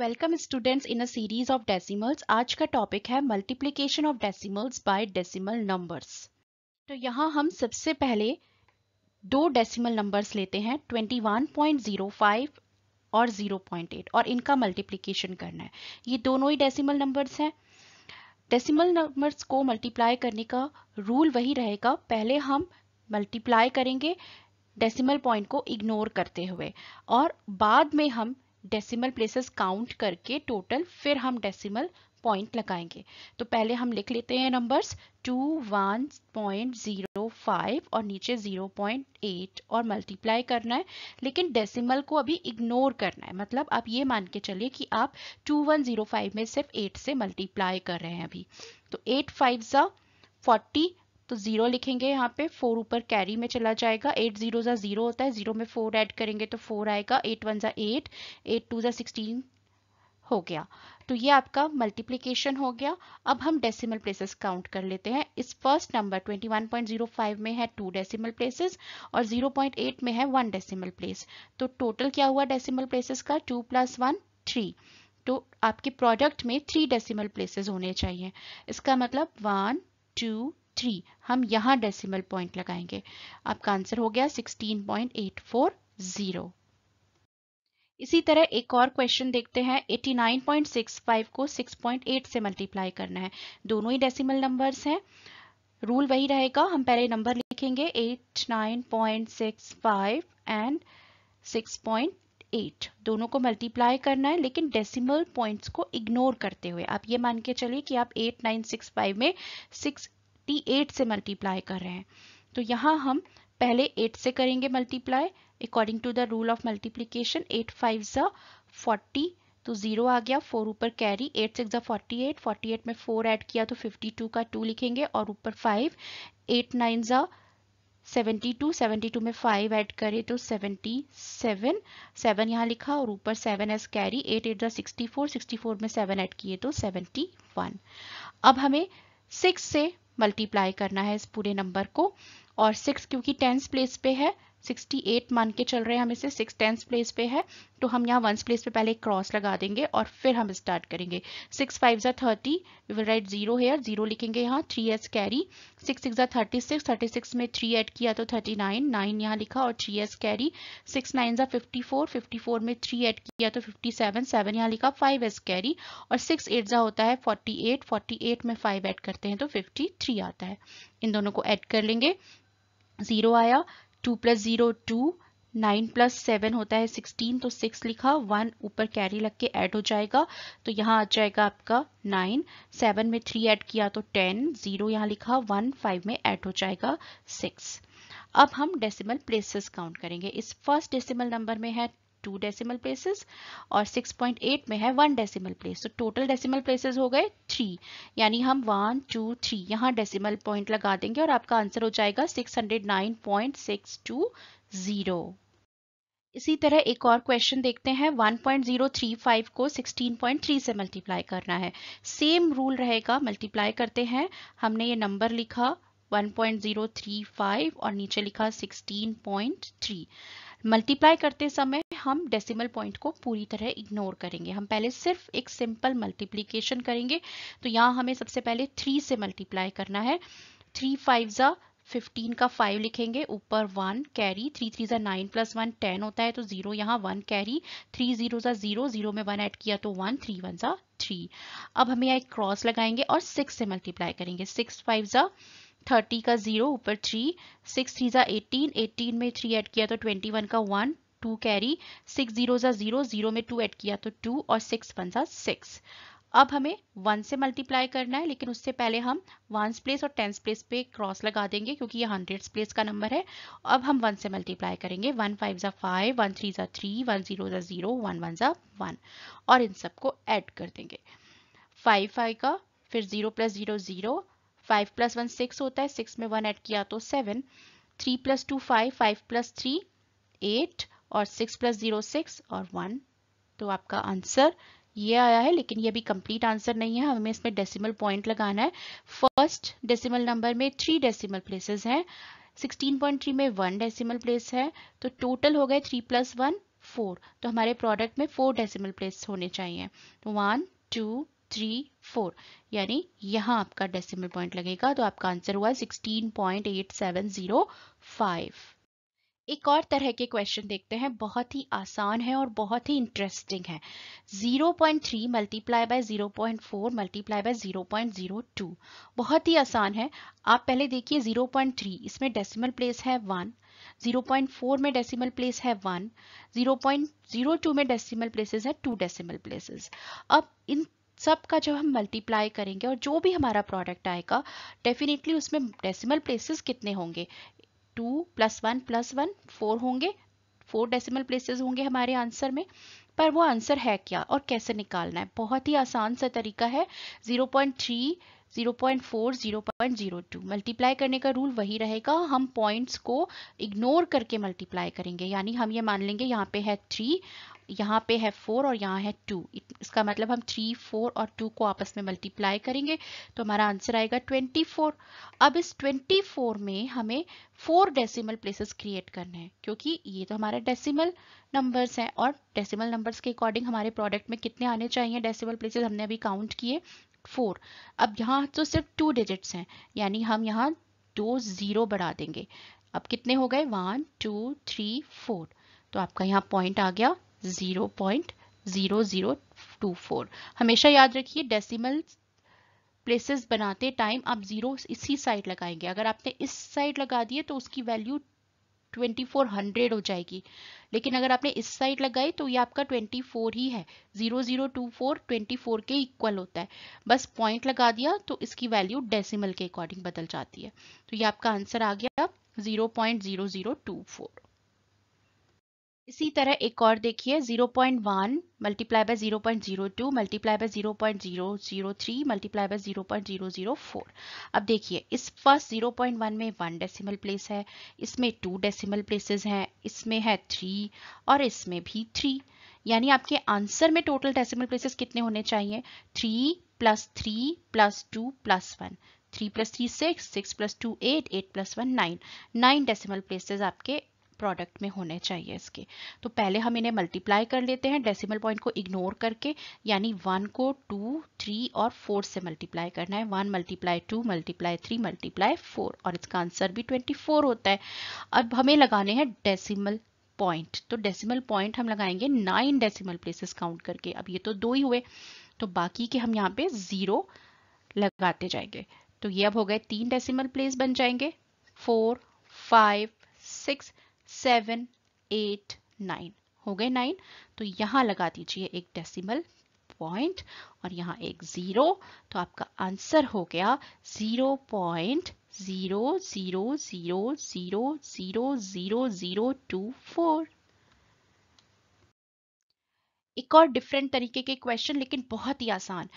Welcome students in a series of decimals आज का topic है multiplication of decimals by decimal numbers तो यहाँ हम सबसे पहले दो डेसिमल नंबर्स लेते हैं 21.05 और 0.8 और इनका मल्टीप्लिकेशन करना है ये दोनों ही डेसिमल नंबर्स हैं डेसिमल नंबर्स को मल्टीप्लाई करने का रूल वही रहेगा पहले हम मल्टीप्लाई करेंगे डेसिमल पॉइंट को इग्नोर करते हुए और बाद में हम डेसिमल प्लेसेस काउंट करके टोटल फिर हम डेसिमल पॉइंट लगाएंगे तो पहले हम लिख लेते हैं numbers two one point zero five और नीचे ज़ीरो पॉइंट एट और मल्टीप्लाई करना है लेकिन डेसिमल को अभी इग्नोर करना है मतलब आप ये मान के चलिए कि आप टू वन ज़ीरो फाइव में सिर्फ एट से मल्टीप्लाई कर रहे हैं अभी तो एट फाइव ज़ा फोर्टी तो ज़ीरो लिखेंगे यहाँ पे फोर ऊपर कैरी में चला जाएगा एट ज़ीरो ज़ा ज़ीरो होता है ज़ीरो में फोर ऐड करेंगे तो फोर आएगा एट वन ज़ा एट एट टू ज़ा सिक्सटीन हो गया तो ये आपका मल्टीप्लीकेशन हो गया अब हम डेसिमल प्लेसेस काउंट कर लेते हैं इस फर्स्ट नंबर 21.05 में है टू डेसिमल प्लेसेस और 0.8 में है वन डेसिमल प्लेस तो टोटल क्या हुआ डेसिमल प्लेसेस का टू प्लस वन थ्री तो आपके प्रोडक्ट में थ्री डेसिमल प्लेसेस होने चाहिए इसका मतलब वन टू थ्री हम यहाँ डेसिमल पॉइंट लगाएंगे आपका आंसर हो गया sixteen point eight four zero इसी तरह एक और क्वेश्चन देखते हैं 89.65 को 6.8 से मल्टीप्लाई करना है दोनों ही डेसिमल नंबर्स हैं रूल वही रहेगा हम पहले नंबर लिखेंगे 89.65 एंड 6.8 दोनों को मल्टीप्लाई करना है लेकिन डेसिमल पॉइंट्स को इग्नोर करते हुए आप ये मान के चलिए कि आप 8965 में 38 से मल्टीप्लाई कर रहे हैं तो यहाँ हम पहले 8 से करेंगे multiply according to the rule of multiplication eight five ज़ा फोर्टी तो जीरो आ गया फोर ऊपर कैरी एट सिक्स ज़ा फोर्टी एट फोर्टी एट में फोर ऐड किया तो फिफ्टी टू का टू लिखेंगे और ऊपर फाइव एट नाइन ज़ा सेवेंटी टू सेवेंटी टू में फाइव ऐड करें तो सेवेंटी सेवन सेवन यहाँ लिखा और ऊपर seven as carry eight eight ज़ा सिक्सटी फोर सिक्सटी फोर में सेवन ऐड किए तो सेवेंटी वन अब हमें सिक्स से मल्टीप्लाई करना है इस पूरे नंबर को और सिक्स क्योंकि टेंस प्लेस पे है 68 मान के चल रहे हैं हम इसे सिक्स टेंथ प्लेस पे है तो हम यहाँ वंस प्लेस पे पहले क्रॉस लगा देंगे और फिर हम स्टार्ट करेंगे सिक्स फाइव ज़ा thirty we will write zero here zero लिखेंगे यहाँ three as carry six six ज़ा थर्टी सिक्स थर्टी सिक्स में थ्री ऐड किया तो थर्टी नाइन नाइन यहाँ लिखा और three as carry six nine ज़ा फिफ्टी फोर फिफ्टी फोर में थ्री ऐड किया तो फिफ्टी सेवन सेवन यहाँ लिखा फाइव एस कैरी और सिक्स एट ज़ा होता है फोर्टी एट फोर्टी एट में फाइव ऐड करते हैं तो फिफ्टी थ्री आता है इन दोनों को ऐड कर लेंगे जीरो आया two plus zero two nine plus seven होता है सिक्सटीन तो सिक्स लिखा वन ऊपर कैरी लग के ऐड हो जाएगा तो यहाँ आ जाएगा आपका नाइन सेवन में थ्री ऐड किया तो टेन जीरो यहाँ लिखा वन फाइव में ऐड हो जाएगा सिक्स अब हम डेसिमल प्लेसेस काउंट करेंगे इस फर्स्ट डेसिमल नंबर में है टू डेसिमल प्लेसेस और 6.8 में है वन डेसिमल प्लेस तो टोटल डेसिमल प्लेसेस हो गए थ्री यानी हम वन टू थ्री यहाँ डेसिमल पॉइंट लगा देंगे और आपका आंसर हो जाएगा 609.620 इसी तरह एक और क्वेश्चन देखते हैं 1.035 को 16.3 से मल्टीप्लाई करना है सेम रूल रहेगा मल्टीप्लाई करते हैं हमने ये नंबर लिखा 1.035 और नीचे लिखा 16.3 मल्टीप्लाई करते समय हम डेसिमल पॉइंट को पूरी तरह इग्नोर करेंगे हम पहले सिर्फ एक सिंपल मल्टीप्लीकेशन करेंगे तो यहाँ हमें सबसे पहले थ्री से मल्टीप्लाई करना है थ्री फाइव ज़ा फिफ्टीन का फाइव लिखेंगे ऊपर वन कैरी थ्री थ्री ज़ा नाइन प्लस वन टेन होता है तो जीरो यहाँ वन कैरी थ्री जीरो ज़ा जीरो जीरो में वन ऐड किया तो वन थ्री वन ज़ा थ्री अब हम यहाँ एक क्रॉस लगाएंगे और सिक्स से मल्टीप्लाई करेंगे सिक्स फाइव ज़ा थर्टी का जीरो ऊपर थ्री सिक्स थ्री ज़ा एटीन एटीन में थ्री ऐड किया तो ट्वेंटी वन का one two carry six zero ज़ा जीरो जीरो में टू ऐड किया तो टू और सिक्स वन ज़ा सिक्स अब हमें वन से मल्टीप्लाई करना है लेकिन उससे पहले हम वंस प्लेस और टेंस प्लेस पे क्रॉस लगा देंगे क्योंकि ये हंड्रेड प्लेस का नंबर है अब हम वन से मल्टीप्लाई करेंगे वन फाइव ज़ा फाइव वन थ्री ज़ा थ्री वन ज़ीरो ज़ा ज़ीरो वन वन ज़ा वन और इन सबको ऐड कर देंगे फाइव फाइव का फिर zero plus zero zero five plus one six होता है सिक्स में वन ऐड किया तो seven three plus two five five plus three eight और सिक्स प्लस जीरो सिक्स और वन तो आपका आंसर ये आया है लेकिन ये अभी कंप्लीट आंसर नहीं है हमें इसमें डेसिमल पॉइंट लगाना है फर्स्ट डेसिमल नंबर में थ्री डेसिमल प्लेसेस हैं 16.3 में वन डेसिमल प्लेस है तो टोटल हो गए थ्री प्लस वन फोर तो हमारे प्रोडक्ट में फोर डेसिमल प्लेस होने चाहिए वन टू थ्री फोर यानी यहाँ आपका डेसिमल पॉइंट लगेगा तो आपका आंसर हुआ sixteen point eight seven zero five एक और तरह के क्वेश्चन देखते हैं बहुत ही आसान है और बहुत ही इंटरेस्टिंग है 0.3 point three multiply by zero point four multiply by zero point zero two बहुत ही आसान है आप पहले देखिए 0.3 इसमें डेसिमल प्लेस है वन 0.4 में डेसिमल प्लेस है वन 0.02 में डेसिमल प्लेसेस है टू डेसिमल प्लेसेस अब इन सब का जब हम मल्टीप्लाई करेंगे और जो भी हमारा प्रोडक्ट आएगा डेफिनेटली उसमें डेसिमल प्लेसेस कितने होंगे two plus one plus one four होंगे फोर डेसिमल प्लेसेस होंगे हमारे आंसर में पर वो आंसर है क्या और कैसे निकालना है बहुत ही आसान सा तरीका है 0.3 0.4 0.02 मल्टीप्लाई करने का रूल वही रहेगा हम पॉइंट्स को इग्नोर करके मल्टीप्लाई करेंगे यानी हम ये मान लेंगे यहाँ पे है थ्री यहाँ पे है फोर और यहाँ है टू इसका मतलब हम थ्री फोर और टू को आपस में मल्टीप्लाई करेंगे तो हमारा आंसर आएगा ट्वेंटी फोर अब इस ट्वेंटी फोर में हमें फोर डेसिमल प्लेसेस क्रिएट करने हैं क्योंकि ये तो हमारे डेसिमल नंबर्स हैं और डेसिमल नंबर्स के अकॉर्डिंग हमारे प्रोडक्ट में कितने आने चाहिए डेसिमल प्लेसेस हमने अभी काउंट किए फोर अब यहाँ तो सिर्फ टू डिजिट्स हैं यानी हम यहाँ दो ज़ीरो बढ़ा देंगे अब कितने हो गए वन टू थ्री फोर तो आपका यहाँ पॉइंट आ गया 0.0024 हमेशा याद रखिए डेसिमल प्लेसेस बनाते टाइम आप ज़ीरो इसी साइड लगाएंगे अगर आपने इस साइड लगा दिए तो उसकी वैल्यू 2400 हो जाएगी लेकिन अगर आपने इस साइड लगाई तो ये आपका 24 ही है 0024 24 के इक्वल होता है बस पॉइंट लगा दिया तो इसकी वैल्यू डेसिमल के अकॉर्डिंग बदल जाती है तो ये आपका आंसर आ गया 0.0024 इसी तरह एक और देखिए 0.1 point one multiply by zero point zero two multiply by zero point zero zero three multiply by zero point zero zero four अब देखिए इस फर्स्ट जीरो पॉइंट वन में वन डेसिमल प्लेस है इसमें टू डेसिमल प्लेसेस हैं इसमें है three और इसमें भी थ्री यानी आपके आंसर में टोटल डेसिमल प्लेसेस कितने होने चाहिए three plus three plus two plus one three plus three six six plus two eight eight plus one nine nine decimal places आपके प्रोडक्ट में होने चाहिए इसके तो पहले हम इन्हें मल्टीप्लाई कर लेते हैं डेसिमल पॉइंट को इग्नोर करके यानी वन को टू थ्री और फोर से मल्टीप्लाई करना है one multiply two multiply three multiply four और इसका आंसर भी ट्वेंटी फोर होता है अब हमें लगाने हैं डेसिमल पॉइंट तो डेसिमल पॉइंट हम लगाएंगे नाइन डेसिमल प्लेसेस काउंट करके अब ये तो दो ही हुए तो बाकी के हम यहाँ पे ज़ीरो लगाते जाएंगे तो ये अब हो गए तीन डेसिमल प्लेस बन जाएंगे four five six seven eight nine हो गए नाइन तो यहां लगा दीजिए एक डेसिमल पॉइंट और यहां एक ज़ीरो तो आपका आंसर हो गया zero point zero zero zero zero zero zero zero two four एक और डिफरेंट तरीके के क्वेश्चन लेकिन बहुत ही आसान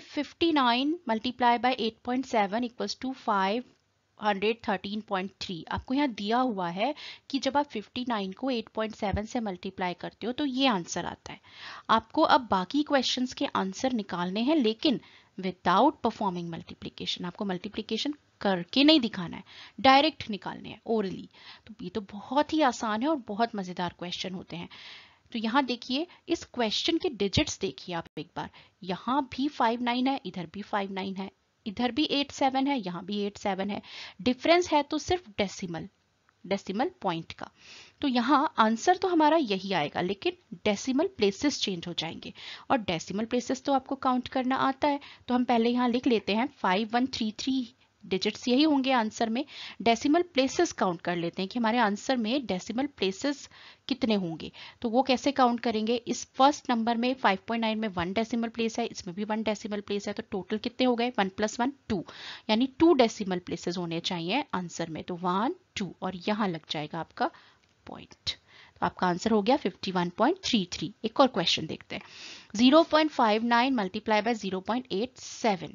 if 59 eight point seven equal to five 113.3 आपको यहाँ दिया हुआ है कि जब आप 59 को 8.7 से मल्टीप्लाई करते हो तो ये आंसर आता है आपको अब बाकी क्वेश्चंस के आंसर निकालने हैं लेकिन विदाउट परफॉर्मिंग मल्टीप्लीकेशन आपको मल्टीप्लीकेशन करके नहीं दिखाना है डायरेक्ट निकालने हैं ओरली तो ये तो बहुत ही आसान है और बहुत मज़ेदार क्वेश्चन होते हैं तो यहाँ देखिए इस क्वेश्चन के डिजिट्स देखिए आप एक बार यहाँ भी फाइव नाइन है इधर भी फाइव नाइन है इधर भी एट सेवन है यहाँ भी एट सेवन है डिफरेंस है तो सिर्फ डेसिमल डेसिमल पॉइंट का तो यहाँ आंसर तो हमारा यही आएगा लेकिन डेसिमल प्लेसेस चेंज हो जाएंगे और डेसिमल प्लेसेस तो आपको काउंट करना आता है तो हम पहले यहाँ लिख लेते हैं five one three three digits यही होंगे आंसर में डेसिमल प्लेसेस काउंट कर लेते हैं कि हमारे आंसर में डेसिमल प्लेसेस कितने होंगे तो वो कैसे काउंट करेंगे इस फर्स्ट नंबर में 5.9 में वन डेसिमल प्लेस है इसमें भी वन डेसिमल प्लेस है तो टोटल कितने हो गए वन प्लस वन टू यानी टू डेसिमल प्लेसेस होने चाहिए आंसर में तो वन टू और यहां लग जाएगा आपका पॉइंट तो आपका आंसर हो गया 51.33 एक और क्वेश्चन देखते हैं 0.59 मल्टीप्लाई बाय 0.87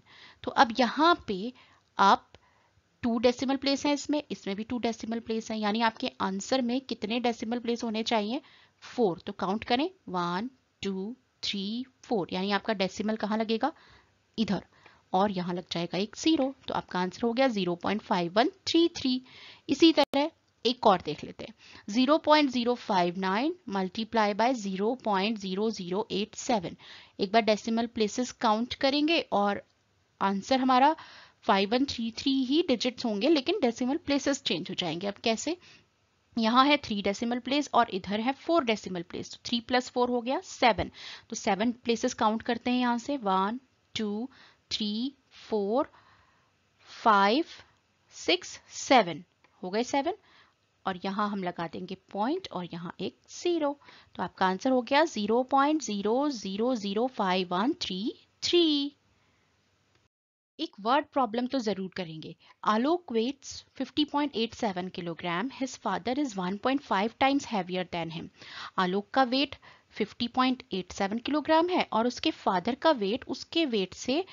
तो अब यहां पे आप टू डेसिमल प्लेस हैं इसमें इसमें भी टू डेसिमल प्लेस हैं यानी आपके आंसर में कितने डेसिमल प्लेस होने चाहिए फोर तो काउंट करें वन टू थ्री फोर यानी आपका डेसिमल कहाँ लगेगा इधर और यहाँ लग जाएगा एक ज़ीरो तो आपका आंसर हो गया zero point five one three three इसी तरह एक और देख लेते हैं zero point zero five nine multiply by zero point zero zero eight seven एक बार डेसिमल प्लेसेस काउंट करेंगे और आंसर हमारा 5133 ही डिजिट्स होंगे लेकिन डेसिमल प्लेसेस चेंज हो जाएंगे अब कैसे यहाँ है थ्री डेसिमल प्लेस और इधर है four decimal place three plus four हो गया सेवन तो सेवन प्लेसेस काउंट करते हैं यहाँ से one two three four five six seven हो गए सेवन और यहाँ हम लगा देंगे पॉइंट और यहाँ एक ज़ीरो तो आपका आंसर हो गया zero point zero zero zero five one three three एक वर्ड प्रॉब्लम तो ज़रूर करेंगे Alok weights 50.87 kilogram his father is 1.5 times heavier than him Alok का वेट 50.87 किलोग्राम है और उसके फादर का वेट उसके वेट से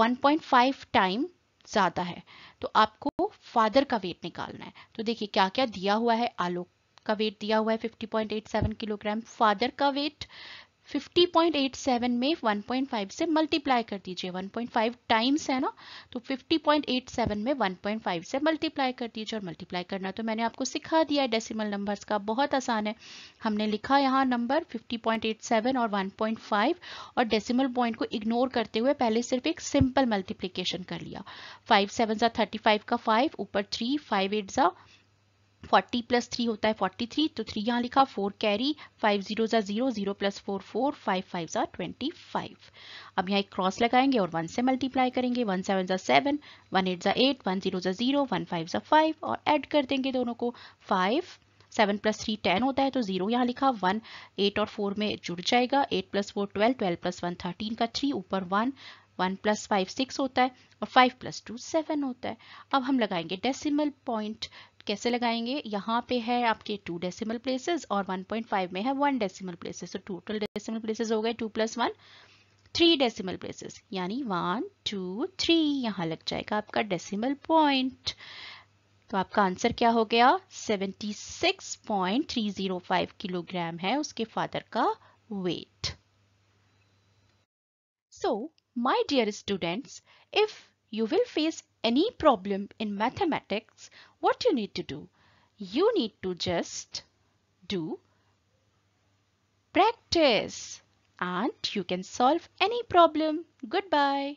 1.5 टाइम ज़्यादा है तो आपको फादर का वेट निकालना है तो देखिए क्या क्या दिया हुआ है आलोक का वेट दिया हुआ है 50.87 किलोग्राम फादर का वेट 50.87 में 1.5 से मल्टीप्लाई कर दीजिए 1.5 टाइम्स है ना तो 50.87 में 1.5 से मल्टीप्लाई कर दीजिए और मल्टीप्लाई करना तो मैंने आपको सिखा दिया है डेसिमल नंबर्स का बहुत आसान है हमने लिखा यहाँ नंबर 50.87 और 1.5 और डेसिमल पॉइंट को इग्नोर करते हुए पहले सिर्फ एक सिंपल मल्टीप्लीकेशन कर लिया फाइव सेवन ज़ा थर्टी का फाइव ऊपर थ्री फाइव एट ज़ा 40 प्लस थ्री होता है 43 तो थ्री यहाँ लिखा फोर कैरी फाइव जीरो ज़ा zero zero plus four four five five ज़ा ट्वेंटी फाइव अब यहाँ एक क्रॉस लगाएंगे और वन से मल्टीप्लाई करेंगे वन सेवन ज़ा सेवन वन एट ज़ा एट वन जीरो ज़ा जीरो वन फाइव ज़ा फाइव और ऐड कर देंगे दोनों को five seven plus three ten होता है तो जीरो यहाँ लिखा वन एट और फोर में जुड़ जाएगा eight plus four twelve twelve plus one thirteen का थ्री ऊपर one one plus five six होता है और फाइव प्लस टू सेवन होता है अब हम लगाएंगे डेसिमल पॉइंट कैसे लगाएंगे यहाँ पे है आपके टू डेसिमल प्लेसेस और 1.5 में है वन डेसिमल प्लेसेस तो टोटल डेसिमल प्लेसेस हो गए two plus one three decimal places यानी वन टू थ्री यहाँ लग जाएगा आपका डेसिमल पॉइंट तो आपका आंसर क्या हो गया 76.305 किलोग्राम है उसके फादर का weight so my dear students if you will face any problem in mathematics, what you need to do? You need to just do practice and you can solve any problem. Goodbye.